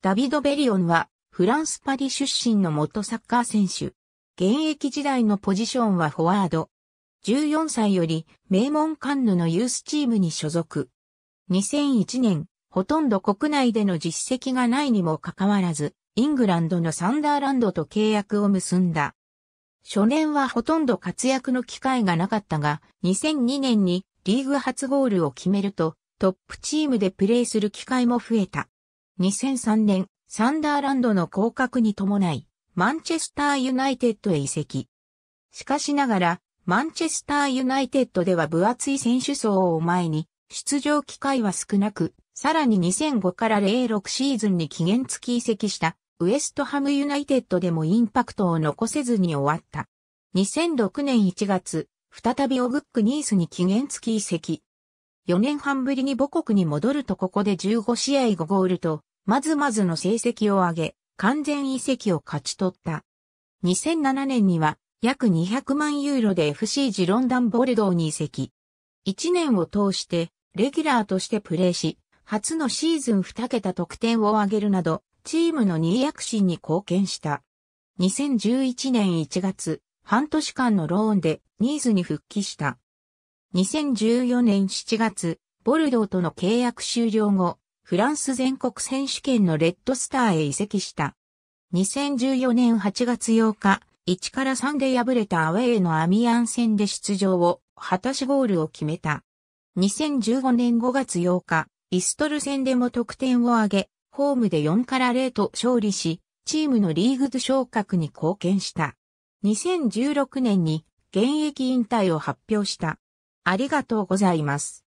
ダビド・ベリオンは、フランス・パリ出身の元サッカー選手。現役時代のポジションはフォワード。14歳より、名門カンヌのユースチームに所属。2001年、ほとんど国内での実績がないにもかかわらず、イングランドのサンダーランドと契約を結んだ。初年はほとんど活躍の機会がなかったが、2002年にリーグ初ゴールを決めると、トップチームでプレーする機会も増えた。2003年、サンダーランドの降格に伴い、マンチェスターユナイテッドへ移籍。しかしながら、マンチェスターユナイテッドでは分厚い選手層を前に、出場機会は少なく、さらに2005から06シーズンに期限付き移籍した、ウエストハムユナイテッドでもインパクトを残せずに終わった。2006年1月、再びオグックニースに期限付き移籍。4年半ぶりに母国に戻るとここで15試合5ゴールと、まずまずの成績を上げ、完全移籍を勝ち取った。2007年には約200万ユーロで FC ジロンダンボルドーに移籍。1年を通してレギュラーとしてプレーし、初のシーズン2桁得点を挙げるなど、チームの2躍進に貢献した。2011年1月、半年間のローンでニーズに復帰した。2014年7月、ボルドーとの契約終了後、フランス全国選手権のレッドスターへ移籍した。2014年8月8日、1から3で敗れたアウェーのアミアン戦で出場を果たしゴールを決めた。2015年5月8日、イストル戦でも得点を挙げ、ホームで4から0と勝利し、チームのリーグズ昇格に貢献した。2016年に現役引退を発表した。ありがとうございます。